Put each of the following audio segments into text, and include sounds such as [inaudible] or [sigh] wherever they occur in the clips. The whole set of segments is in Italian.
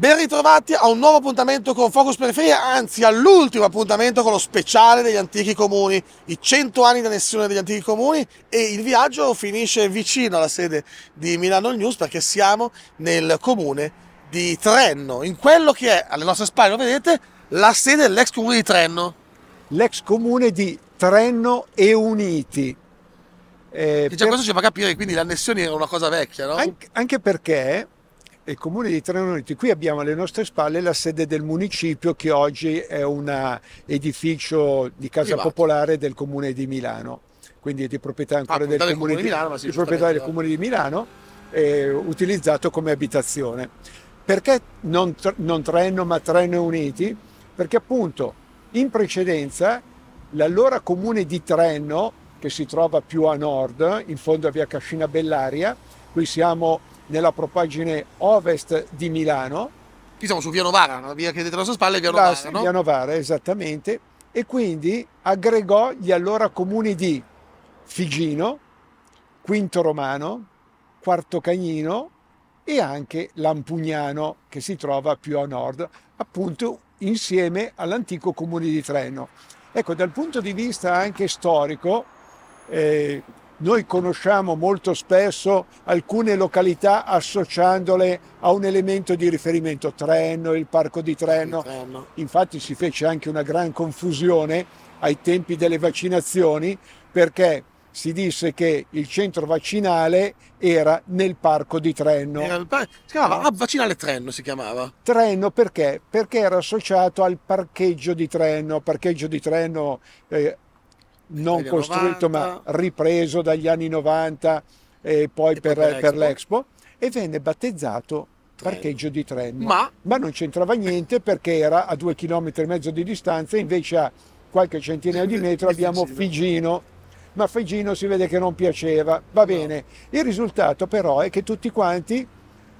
Ben ritrovati a un nuovo appuntamento con Focus Periferia, anzi all'ultimo appuntamento con lo speciale degli antichi comuni, i 100 anni di annessione degli antichi comuni e il viaggio finisce vicino alla sede di Milano News perché siamo nel comune di Trenno, in quello che è alle nostre spalle, lo vedete, la sede dell'ex comune di Trenno. L'ex comune di Trenno e Uniti. Eh, e già per... questo ci fa capire, quindi l'annessione era una cosa vecchia, no? Anche, anche perché il comune di Trenoniti. Qui abbiamo alle nostre spalle la sede del municipio che oggi è un edificio di casa Privato. popolare del comune di Milano, quindi è di proprietà ah, ancora ah, del, comune comune di, di Milano, di proprietà del comune di Milano, eh, utilizzato come abitazione. Perché non, non Treno ma Treno Uniti? Perché appunto in precedenza l'allora comune di Trenno, che si trova più a nord, in fondo a via Cascina Bellaria, qui siamo nella propaggine ovest di Milano. Qui siamo su Via Novara, una via che è dietro la sua spalla è Via Novara, no? Via Novara, esattamente. E quindi aggregò gli allora comuni di Figino, Quinto Romano, Quarto Cagnino e anche Lampugnano, che si trova più a nord, appunto insieme all'antico comune di Treno. Ecco, dal punto di vista anche storico, eh, noi conosciamo molto spesso alcune località associandole a un elemento di riferimento, Trenno, il parco di Trenno. Trenno. Infatti si fece anche una gran confusione ai tempi delle vaccinazioni perché si disse che il centro vaccinale era nel parco di Trenno. si chiamava Hub ah. Vaccinale Trenno, si chiamava. Trenno perché? Perché era associato al parcheggio di Trenno, parcheggio di Trenno eh, non costruito 90. ma ripreso dagli anni 90 eh, e poi, e per, poi per l'Expo e venne battezzato Trenno. parcheggio di Trenno. Ma, ma non c'entrava niente perché era a due chilometri e mezzo di distanza, invece a qualche centinaio di metri [laughs] abbiamo Figino. Ma Figino si vede che non piaceva. Va bene. No. Il risultato però è che tutti quanti,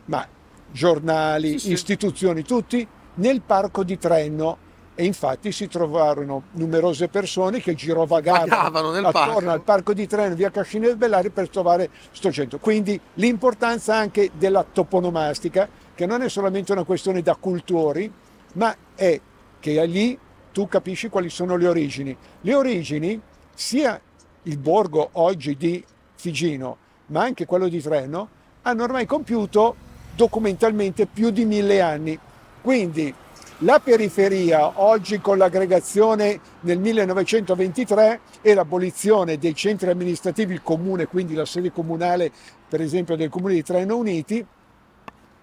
ma giornali, sì, sì. istituzioni, tutti nel parco di Trenno e infatti si trovarono numerose persone che girovagavano attorno parco. al parco di Treno via Cascina del Bellari per trovare sto centro. Quindi l'importanza anche della toponomastica, che non è solamente una questione da cultori, ma è che lì tu capisci quali sono le origini. Le origini, sia il borgo oggi di Figino, ma anche quello di Treno, hanno ormai compiuto documentalmente più di mille anni. Quindi la periferia, oggi con l'aggregazione nel 1923 e l'abolizione dei centri amministrativi, il comune, quindi la sede comunale, per esempio, del comune di Treno Uniti,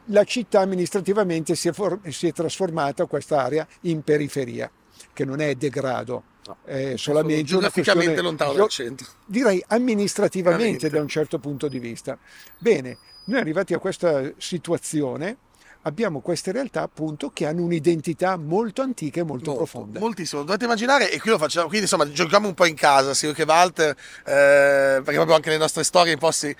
la città amministrativamente si è, si è trasformata, questa area, in periferia, che non è degrado. No, è solamente geograficamente lontano dal centro. Direi amministrativamente Veramente. da un certo punto di vista. Bene, noi arrivati a questa situazione, abbiamo queste realtà appunto che hanno un'identità molto antica e molto, molto profonda. Moltissimo, dovete immaginare, e qui lo facciamo, quindi insomma giochiamo un po' in casa, sia io che Walter, eh, perché proprio anche le nostre storie un po' si,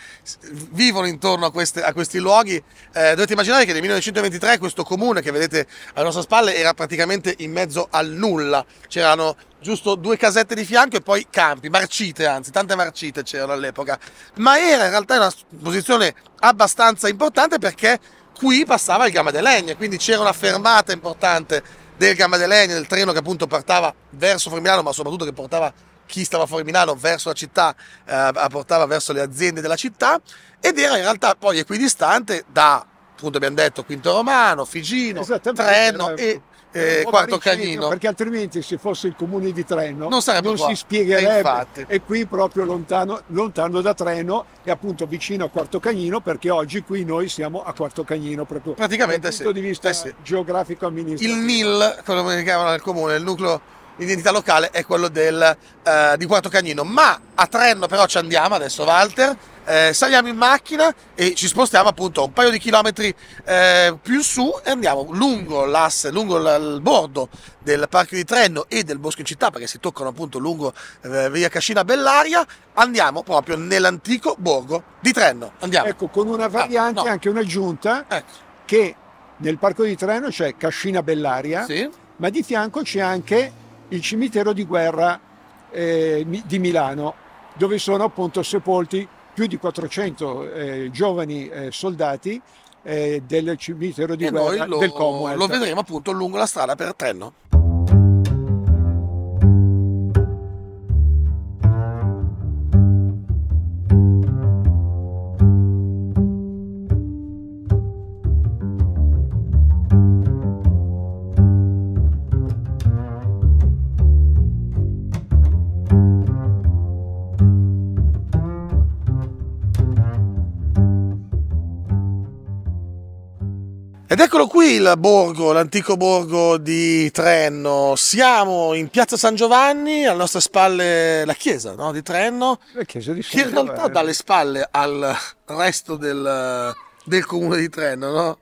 vivono intorno a, queste, a questi luoghi, eh, dovete immaginare che nel 1923 questo comune che vedete alle nostre spalle era praticamente in mezzo al nulla, c'erano giusto due casette di fianco e poi campi, marcite anzi, tante marcite c'erano all'epoca, ma era in realtà una posizione abbastanza importante perché qui passava il Gamma de Legne, quindi c'era una fermata importante del Gamma de Legne, del treno che appunto partava verso fuori Milano, ma soprattutto che portava chi stava fuori Milano verso la città, eh, portava verso le aziende della città ed era in realtà poi equidistante da, appunto abbiamo detto, Quinto Romano, Figino, Trenno e eh, eh quanto Cagnino. Perché altrimenti se fosse il comune di Treno non, non si spiegherebbe. E, eh, e qui proprio lontano, lontano, da Treno e appunto vicino a Quarto Cagnino perché oggi qui noi siamo a Quarto Cagnino proprio. Praticamente dal punto sì. di vista eh geografico amministrativo. Il NIL, come lo chiamano nel comune, il nucleo l'identità locale è quello del, eh, di Quarto Cagnino. Ma a Trenno però ci andiamo adesso Walter, eh, saliamo in macchina e ci spostiamo appunto un paio di chilometri eh, più in su e andiamo lungo l'asse, lungo il bordo del parco di Trenno e del bosco in città perché si toccano appunto lungo eh, via Cascina Bellaria, andiamo proprio nell'antico borgo di Trenno. Andiamo. Ecco, con una variante ah, no. anche un'aggiunta ecco. che nel parco di Trenno c'è Cascina Bellaria, sì. ma di fianco c'è anche il cimitero di guerra eh, di Milano, dove sono appunto sepolti più di 400 eh, giovani eh, soldati eh, del cimitero di e guerra lo, del Commonwealth. Lo vedremo appunto lungo la strada per Trenno. Ed eccolo qui il borgo, l'antico borgo di Trenno. Siamo in piazza San Giovanni, alle nostre spalle la chiesa no? di Trenno, la chiesa di San che in realtà dà le spalle al resto del, del comune di Trenno, no?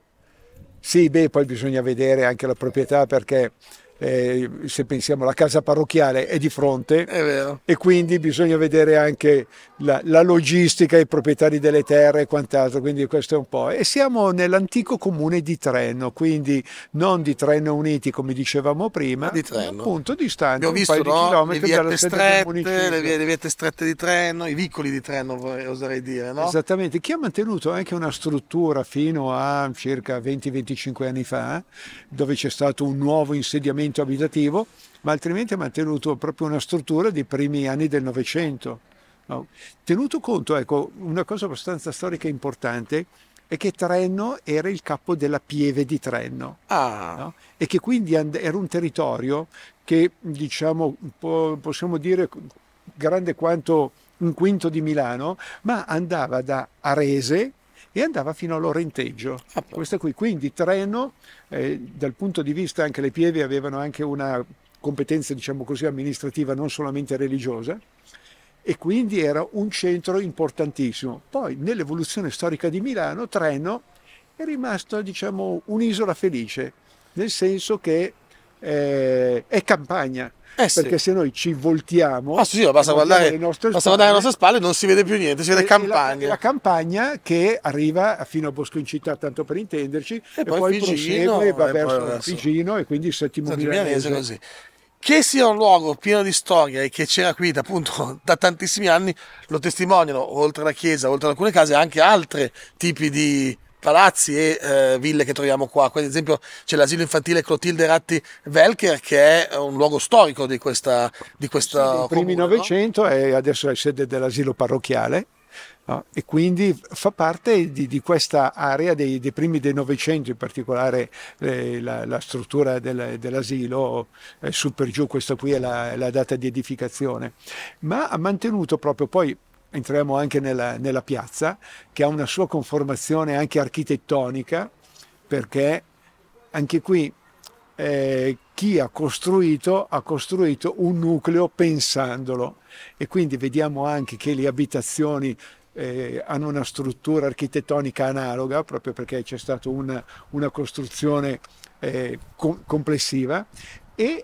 Sì, beh, poi bisogna vedere anche la proprietà perché eh, se pensiamo alla casa parrocchiale è di fronte è e quindi bisogna vedere anche la, la, logistica, i proprietari delle terre e quant'altro, quindi questo è un po'. E siamo nell'antico comune di Trenno, quindi non di Trenno Uniti come dicevamo prima, ma di Trenno. appunto distante un visto, paio no? di chilometri dalla strette, Le vie, le viette strette di Trenno, i vicoli di Trenno oserei dire, no? Esattamente, che ha mantenuto anche una struttura fino a circa 20-25 anni fa, dove c'è stato un nuovo insediamento all'ordinamento abitativo, ma altrimenti ha mantenuto proprio una struttura dei primi anni del Novecento. No? Tenuto conto, ecco, una cosa abbastanza storica e importante è che Trenno era il capo della Pieve di Trenno ah. no? e che quindi era un territorio che, diciamo, possiamo dire grande quanto un quinto di Milano, ma andava da Arese, e andava fino all'Orenteggio. Ah, Questa qui, quindi treno, eh, dal punto di vista anche le pieve avevano anche una competenza, diciamo così, amministrativa, non solamente religiosa, e quindi era un centro importantissimo. Poi nell'evoluzione storica di Milano, treno è rimasto, diciamo, un'isola felice, nel senso che eh, è campagna, eh sì. perché se noi ci voltiamo, ah, sì, basta, guardare, le nostre basta spalle, guardare le nostre spalle, non si vede più niente, si vede e, campagna. E la, la, campagna che arriva fino a Bosco in città, tanto per intenderci, e, e poi, poi Figino, prosegue, va verso Figino e quindi il settimo Senti, milanese. milanese che sia un luogo pieno di storia e che c'era qui appunto [laughs] da tantissimi anni lo testimoniano oltre alla chiesa, oltre ad alcune case anche altri tipi di palazzi e eh, ville che troviamo qua. Ad esempio c'è l'asilo infantile Clotilde Ratti Velker che è eh, un luogo storico di questa... Di questa sì, I primi Novecento e adesso è sede dell'asilo parrocchiale. No? E quindi fa parte di, di questa area dei, dei primi del Novecento, in particolare eh, la, la, struttura del, dell'asilo, eh, su per giù, questa qui è la, la data di edificazione, ma ha mantenuto proprio poi entriamo anche nella, nella piazza, che ha una sua conformazione anche architettonica, perché anche qui eh, chi ha costruito ha costruito un nucleo pensandolo e quindi vediamo anche che le abitazioni eh, hanno una struttura architettonica analoga proprio perché c'è stata una, una costruzione eh, com complessiva e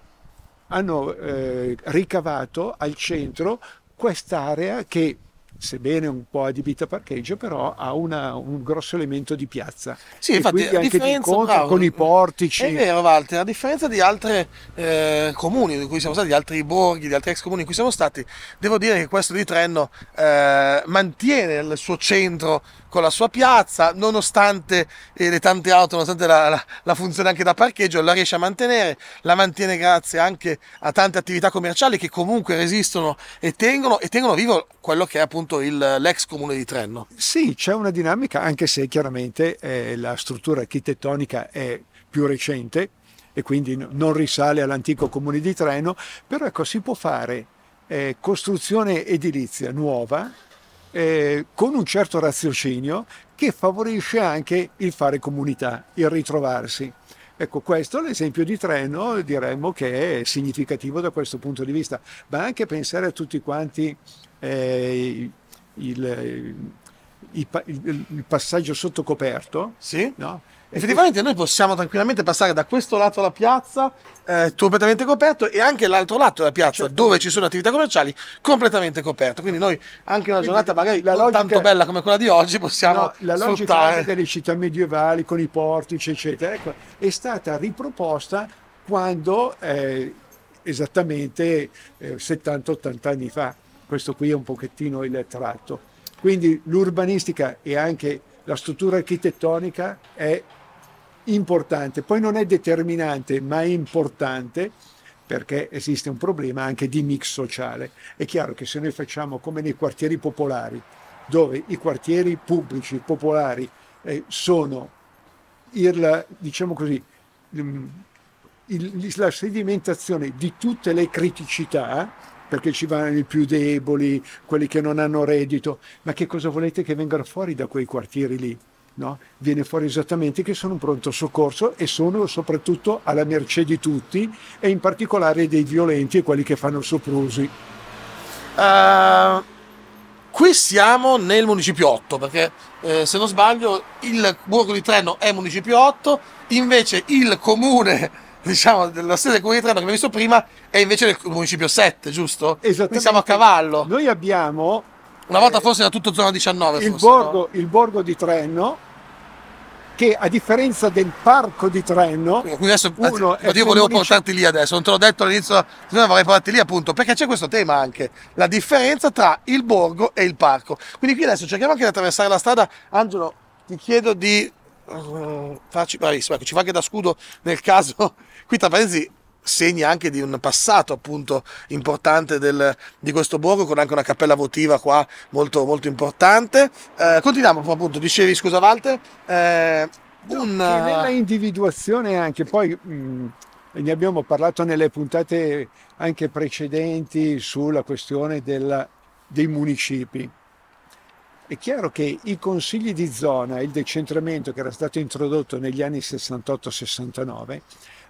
hanno eh, ricavato al centro quest'area che sebbene un po' adibita a parcheggio, però ha una, un grosso elemento di piazza. Sì, e infatti, anche differenza, bravo, con i portici. È vero, Walter, a differenza di altri eh, comuni in cui siamo stati, di altri borghi, di altri ex comuni in cui siamo stati, devo dire che questo di Trenno eh, mantiene il suo centro con la sua piazza, nonostante eh, le tante auto, nonostante la, la, la, funzione anche da parcheggio, la riesce a mantenere, la mantiene grazie anche a tante attività commerciali che comunque resistono e tengono, e tengono vivo quello che è appunto il, l'ex comune di Trenno. Sì, c'è una dinamica, anche se chiaramente eh, la struttura architettonica è più recente e quindi non risale all'antico comune di Trenno, però ecco, si può fare eh, costruzione edilizia nuova eh, con un certo raziocinio che favorisce anche il fare comunità, il ritrovarsi. Ecco, questo è l'esempio di Treno diremmo che è significativo da questo punto di vista, ma anche pensare a tutti quanti eh, il, il, il, il passaggio sotto coperto. Sì. No? Effettivamente noi possiamo tranquillamente passare da questo lato della piazza eh, completamente coperto e anche l'altro lato della piazza certo. dove ci sono attività commerciali completamente coperto. Quindi noi anche una giornata magari la logica, tanto bella come quella di oggi possiamo no, la logica delle città medievali con i portici eccetera ecco, è stata riproposta quando eh, esattamente eh, 70-80 anni fa. Questo qui è un pochettino il tratto. Quindi l'urbanistica e anche la struttura architettonica è importante, poi non è determinante, ma è importante perché esiste un problema anche di mix sociale. È chiaro che se noi facciamo come nei quartieri popolari, dove i quartieri pubblici popolari eh, sono il, diciamo così, il, la sedimentazione di tutte le criticità perché ci vanno i più deboli, quelli che non hanno reddito, ma che cosa volete che vengano fuori da quei quartieri lì? No? Viene fuori esattamente che sono un pronto soccorso e sono soprattutto alla mercé di tutti e in particolare dei violenti e quelli che fanno soprusi. Uh, qui siamo nel municipio 8 perché eh, se non sbaglio il borgo di Treno è municipio 8 invece il comune diciamo, dello stesso Equilitrano che abbiamo visto prima è invece del municipio 7, giusto? Esattamente. Quindi siamo a cavallo. Noi abbiamo... Una volta eh, forse era tutto zona 19. Il, forse, borgo, no? il borgo di Trenno, che a differenza del parco di Trenno, adesso, uno io volevo comunic- portarti lì adesso, non te l'ho detto all'inizio, se no vorrei portarti lì appunto, perché c'è questo tema anche, la differenza tra il borgo e il parco. Quindi qui adesso cerchiamo anche di attraversare la strada. Angelo, ti chiedo di uh, mm, farci, bravissimo, ecco, ci fa anche da scudo nel caso Qui tra parentesi segna anche di un passato appunto importante del, di questo borgo con anche una cappella votiva qua molto molto importante eh, continuiamo appunto dicevi scusa Walter eh, una... nella individuazione anche poi mh, ne abbiamo parlato nelle puntate anche precedenti sulla questione del, dei municipi è chiaro che i consigli di zona e il decentramento che era stato introdotto negli anni 68-69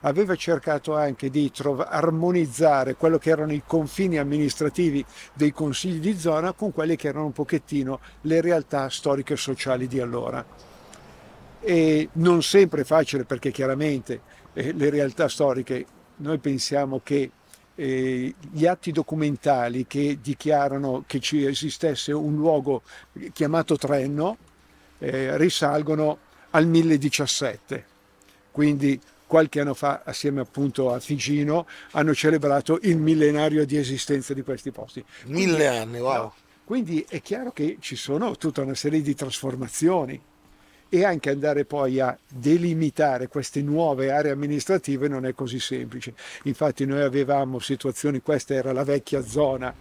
aveva cercato anche di trov- armonizzare quello che erano i confini amministrativi dei consigli di zona con quelle che erano un pochettino le realtà storiche e sociali di allora. E non sempre è facile perché chiaramente eh, le realtà storiche, noi pensiamo che eh, gli atti documentali che dichiarano che ci esistesse un luogo chiamato Trenno eh, risalgono al 1017, quindi qualche anno fa assieme appunto a Figino hanno celebrato il millenario di esistenza di questi posti. Mille quindi, anni, wow! No, quindi è chiaro che ci sono tutta una serie di trasformazioni e anche andare poi a delimitare queste nuove aree amministrative non è così semplice. Infatti noi avevamo situazioni, questa era la vecchia zona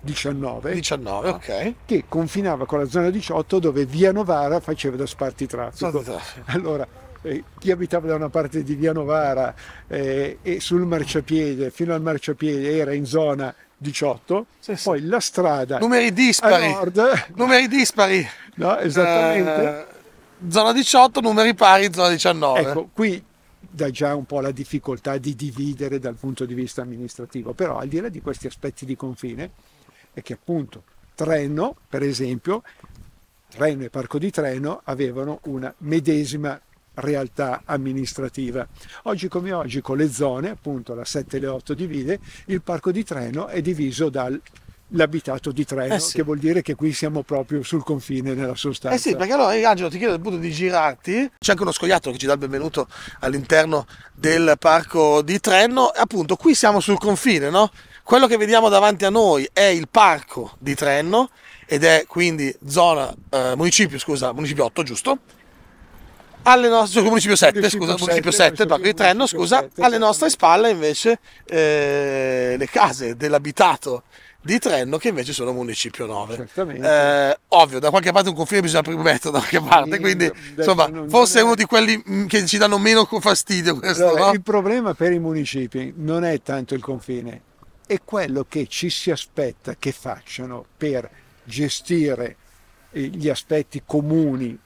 19, 19 okay. che confinava con la zona 18 dove via Novara faceva da spartitraffico. Allora, eh, chi abitava da una parte di via Novara eh, e sul marciapiede, fino al marciapiede era in zona 18, sì, sì. poi la strada... Numeri dispari! Nord, numeri dispari! No, esattamente. Uh zona 18, numeri pari, zona 19. Ecco, qui dà già un po' la difficoltà di dividere dal punto di vista amministrativo, però al di là di questi aspetti di confine è che appunto Treno, per esempio, Treno e Parco di Treno avevano una medesima realtà amministrativa. Oggi come oggi con le zone, appunto la 7 e le 8 divide, il Parco di Treno è diviso dal l'abitato di treno, eh sì. che vuol dire che qui siamo proprio sul confine nella sostanza. Eh sì, perché allora eh, Angelo ti chiedo appunto di girarti. C'è anche uno scoiattolo che ci dà il benvenuto all'interno del parco di Trenno, appunto qui siamo sul confine, no? Quello che vediamo davanti a noi è il parco di Trenno ed è quindi zona, eh, municipio, scusa, municipio 8 giusto? alle nostre, municipio 7, municipio scusa, 7, municipio 7, parco di Trenno, scusa, 7, alle esatto. nostre spalle invece eh, le case dell'abitato di Trenno che invece sono municipio 9. Eh, ovvio, da qualche parte un confine bisogna mettere da qualche parte, quindi insomma, forse è uno di quelli mm, che ci danno meno fastidio questo, allora, no? Il problema per i municipi non è tanto il confine, è quello che ci si aspetta che facciano per gestire eh, gli aspetti comuni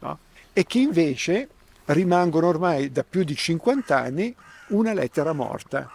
no? e che invece rimangono ormai da più di 50 anni una lettera morta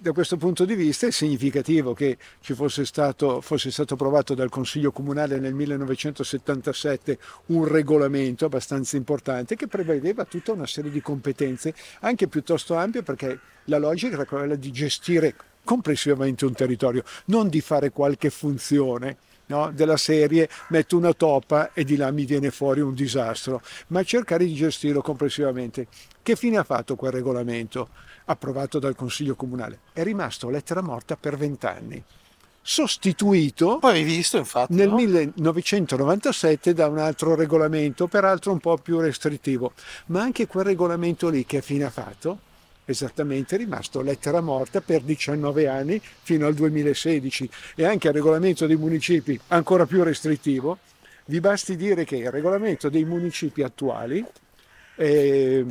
da questo punto di vista è significativo che ci fosse stato, fosse stato, approvato dal Consiglio Comunale nel 1977 un regolamento abbastanza importante che prevedeva tutta una serie di competenze, anche piuttosto ampie perché la logica era quella di gestire complessivamente un territorio, non di fare qualche funzione no, della serie metto una toppa e di là mi viene fuori un disastro, ma cercare di gestirlo complessivamente. Che fine ha fatto quel regolamento approvato dal Consiglio Comunale? È rimasto lettera morta per vent'anni sostituito visto, infatti, nel no? 1997 da un altro regolamento, peraltro un po' più restrittivo. Ma anche quel regolamento lì che fine ha fatto? esattamente, è rimasto lettera morta per 19 anni fino al 2016 e anche il regolamento dei municipi ancora più restrittivo. Vi basti dire che il regolamento dei municipi attuali eh,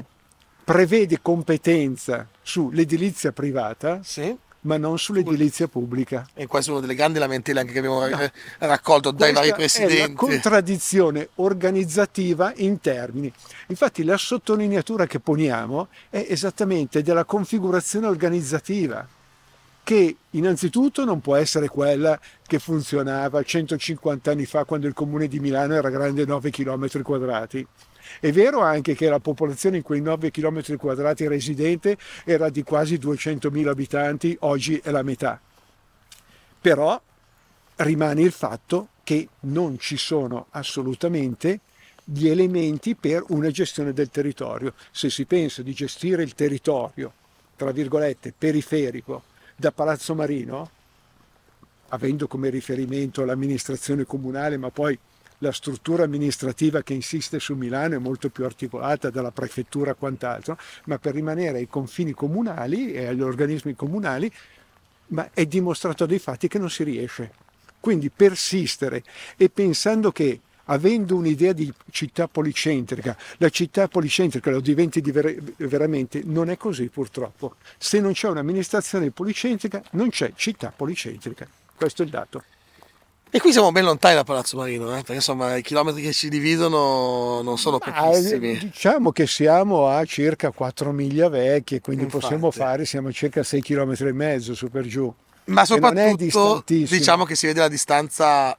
prevede competenza sull'edilizia privata sì ma non sull'edilizia pubblica. E questa è una delle grandi lamentele anche che abbiamo no. Eh, raccolto dai vari presidenti. È una contraddizione organizzativa in termini. Infatti la sottolineatura che poniamo è esattamente della configurazione organizzativa che innanzitutto non può essere quella che funzionava 150 anni fa quando il comune di Milano era grande 9 km quadrati è vero anche che la popolazione in quei 9 km quadrati residente era di quasi 200.000 abitanti, oggi è la metà. Però rimane il fatto che non ci sono assolutamente gli elementi per una gestione del territorio. Se si pensa di gestire il territorio, tra virgolette, periferico da Palazzo Marino, avendo come riferimento l'amministrazione comunale, ma poi la struttura amministrativa che insiste su Milano è molto più articolata dalla prefettura quant'altro, ma per rimanere ai confini comunali e agli organismi comunali, ma è dimostrato dai fatti che non si riesce. Quindi persistere e pensando che avendo un'idea di città policentrica, la città policentrica lo diventi di ver- veramente, non è così purtroppo. Se non c'è un'amministrazione policentrica non c'è città policentrica. Questo è il dato. E qui siamo ben lontani da Palazzo Marino, eh? perché insomma i chilometri che ci dividono non sono pochissimi. Ah, diciamo che siamo a circa 4 miglia vecchie, quindi Infatti. possiamo fare, siamo a circa 6 km e mezzo su per giù. Ma soprattutto diciamo che si vede la distanza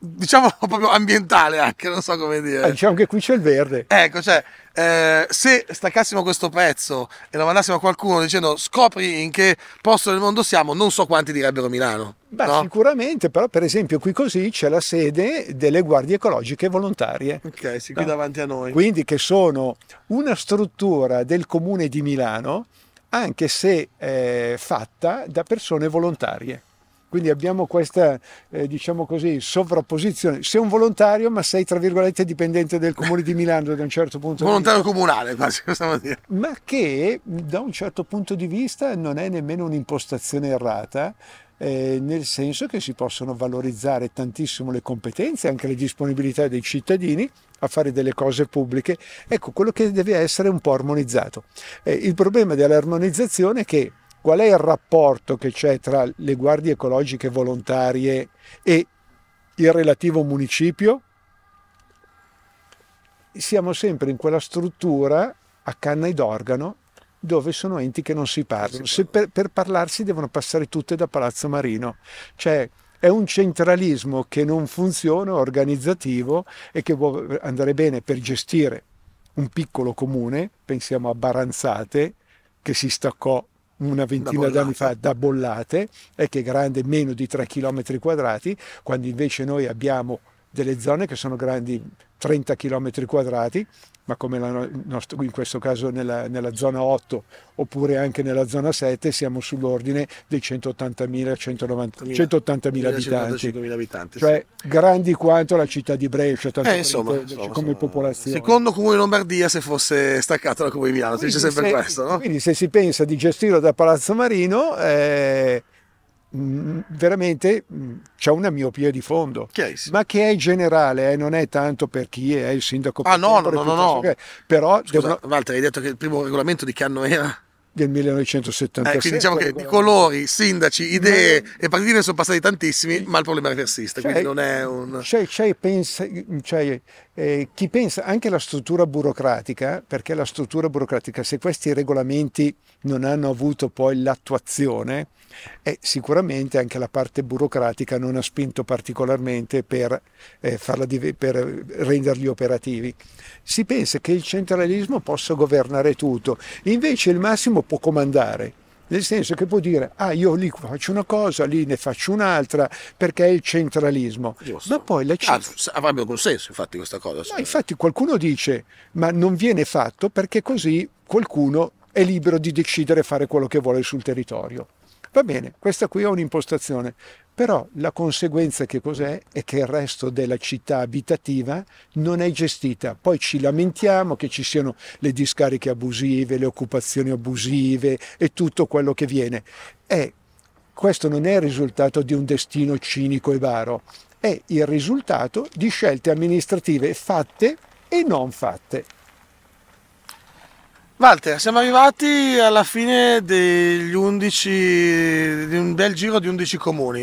diciamo [laughs] proprio ambientale anche, non so come dire. Eh, diciamo che qui c'è il verde. Ecco, cioè, eh, se staccassimo questo pezzo e lo mandassimo a qualcuno dicendo scopri in che posto del mondo siamo, non so quanti direbbero Milano. Beh, no? sicuramente, però per esempio qui così c'è la sede delle guardie ecologiche volontarie. Ok, sì, qui no? davanti a noi. Quindi che sono una struttura del comune di Milano, anche se eh, fatta da persone volontarie. Quindi abbiamo questa, eh, diciamo così, sovrapposizione. Sei un volontario, ma sei, tra virgolette, dipendente del comune di Milano da un certo punto volontario di vista. Volontario comunale, quasi, possiamo dire. Ma che, da un certo punto di vista, non è nemmeno un'impostazione errata, eh, nel senso che si possono valorizzare tantissimo le competenze, anche le disponibilità dei cittadini a fare delle cose pubbliche. Ecco, quello che deve essere un po' armonizzato. Eh, il problema dell'armonizzazione è che qual è il rapporto che c'è tra le guardie ecologiche volontarie e il relativo municipio? Siamo sempre in quella struttura a canna ed organo dove sono enti che non si parlano. Se per, per parlarsi devono passare tutte da Palazzo Marino. Cioè, è un centralismo che non funziona, organizzativo e che può andare bene per gestire un piccolo comune, pensiamo a Baranzate, che si staccò una ventina d'anni fa da bollate e eh, che è grande meno di 3 km quadrati, quando invece noi abbiamo delle zone che sono grandi 30 km quadrati, ma come nostra, in questo caso nella, nella, zona 8 oppure anche nella zona 7 siamo sull'ordine dei 180.000-180.000 abitanti. abitanti, cioè sì. grandi quanto la città di Brescia, tanto eh, insomma, per, insomma, come insomma. popolazione. Secondo Comune Lombardia se fosse staccato da Comune Milano, quindi, si dice sempre se, questo. No? Quindi se si pensa di gestirlo da Palazzo Marino... Eh, Mm, veramente mm, c'è una miopia di fondo, Chiarissimo. ma che è generale, eh, non è tanto per chi è il sindaco. Ah no, no, no, no, Che... però... Scusa, devono... Walter, hai detto che il primo regolamento di che anno era? del 1976. Eh, diciamo che di colori, sindaci, idee ma... e partiti sono passati tantissimi, ma il problema persiste. Cioè, quindi non è un. C'è, cioè, c'è, cioè, pensa, cioè, eh, chi pensa anche la struttura burocratica, perché la struttura burocratica, se questi regolamenti non hanno avuto poi l'attuazione, eh, sicuramente anche la parte burocratica non ha spinto particolarmente per, eh, per renderli operativi. Si pensa che il centralismo possa governare tutto, invece il massimo può comandare nel senso che può dire ah io lì faccio una cosa, lì ne faccio un'altra, perché è il centralismo. Giusto. Ma poi la Cina Ah, avrebbe un senso infatti questa cosa. Ma infatti qualcuno dice ma non viene fatto perché così qualcuno è libero di decidere fare quello che vuole sul territorio. Va bene, questa qui è un'impostazione, però la conseguenza che cos'è? È che il resto della città abitativa non è gestita. Poi ci lamentiamo che ci siano le discariche abusive, le occupazioni abusive e tutto quello che viene. E questo non è il risultato di un destino cinico e varo, è il risultato di scelte amministrative fatte e non fatte. Walter, siamo arrivati alla fine degli 11, bel giro di 11 comuni.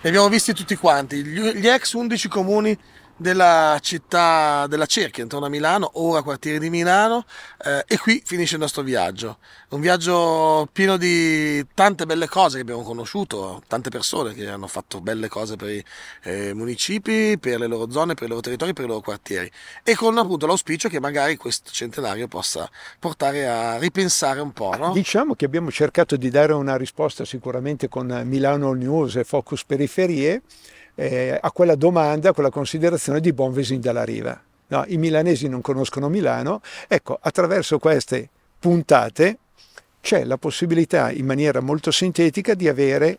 Li abbiamo visti tutti quanti, gli ex 11 comuni della città della cerchia, intorno a Milano, ora quartiere di Milano, eh, e qui finisce il nostro viaggio. Un viaggio pieno di tante belle cose che abbiamo conosciuto, tante persone che hanno fatto belle cose per i eh, municipi, per le loro zone, per i loro territori, per i loro quartieri, e con appunto l'auspicio che magari questo centenario possa portare a ripensare un po'. No? Diciamo che abbiamo cercato di dare una risposta sicuramente con Milano News e Focus Periferie eh, a quella domanda, a quella considerazione di buon Vesin dalla riva. No, I milanesi non conoscono Milano, ecco, attraverso queste puntate c'è la possibilità in maniera molto sintetica di avere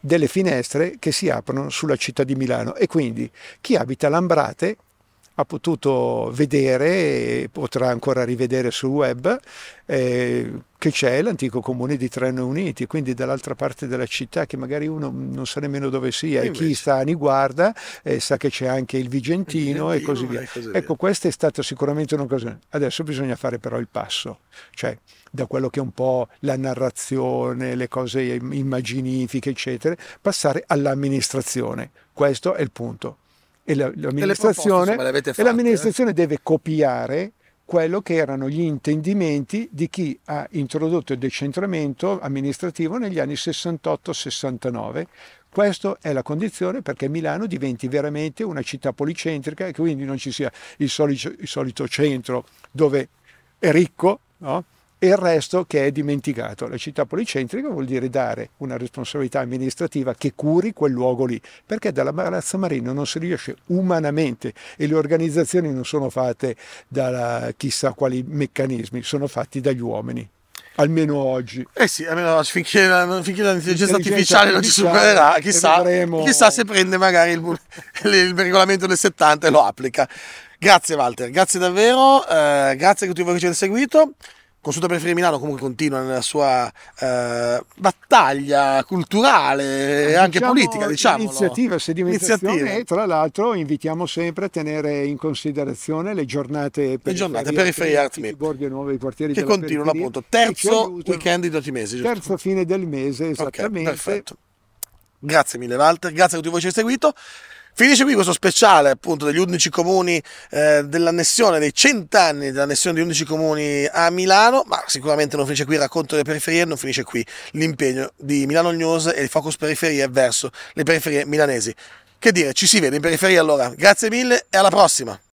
delle finestre che si aprono sulla città di Milano e quindi chi abita Lambrate ha potuto vedere e potrà ancora rivedere sul web eh, che c'è l'antico comune di Treno Uniti, quindi dall'altra parte della città che magari uno non sa nemmeno dove sia Invece. e chi sta a Niguarda eh, sa che c'è anche il Vigentino, il Vigentino e, così e così via. Ecco, questa è stata sicuramente un'occasione. Adesso bisogna fare però il passo, cioè da quello che è un po' la narrazione, le cose immaginifiche, eccetera, passare all'amministrazione. Questo è il punto e l'amministrazione, proposte, e eh. l'amministrazione deve copiare quello che erano gli intendimenti di chi ha introdotto il decentramento amministrativo negli anni 68-69. Questa è la condizione perché Milano diventi veramente una città policentrica e quindi non ci sia il solito, il solito centro dove è ricco, no? e il resto che è dimenticato. La città policentrica vuol dire dare una responsabilità amministrativa che curi quel luogo lì, perché dalla Palazzo Marino non si riesce umanamente e le organizzazioni non sono fatte da chissà quali meccanismi, sono fatti dagli uomini almeno oggi. Eh sì, almeno finché, finché l'intelligenza artificiale non ci supererà, chissà, chissà, se prende magari il, [laughs] il, regolamento del 70 e lo applica. Grazie Walter, grazie davvero, eh, grazie a tutti voi che ci avete seguito consulta Sud Prefere Milano comunque continua nella sua eh, battaglia culturale e eh, anche diciamo, politica, diciamo. Iniziativa, sedimentazione iniziativa. e tra l'altro invitiamo sempre a tenere in considerazione le giornate per le giornate periferie Art Map, borghi e nuovi quartieri che continuano appunto terzo weekend di tutti i mesi. Giusto? Terzo fine del mese esattamente. Okay, perfetto. Grazie mille Walter, grazie a tutti voi che ci avete seguito. Finisce qui questo speciale appunto degli 11 comuni eh, dell'annessione, dei 100 anni dell'annessione di 11 comuni a Milano, ma sicuramente non finisce qui il racconto delle periferie, non finisce qui l'impegno di Milano News e il focus periferie verso le periferie milanesi. Che dire, ci si vede in periferia allora. Grazie mille e alla prossima!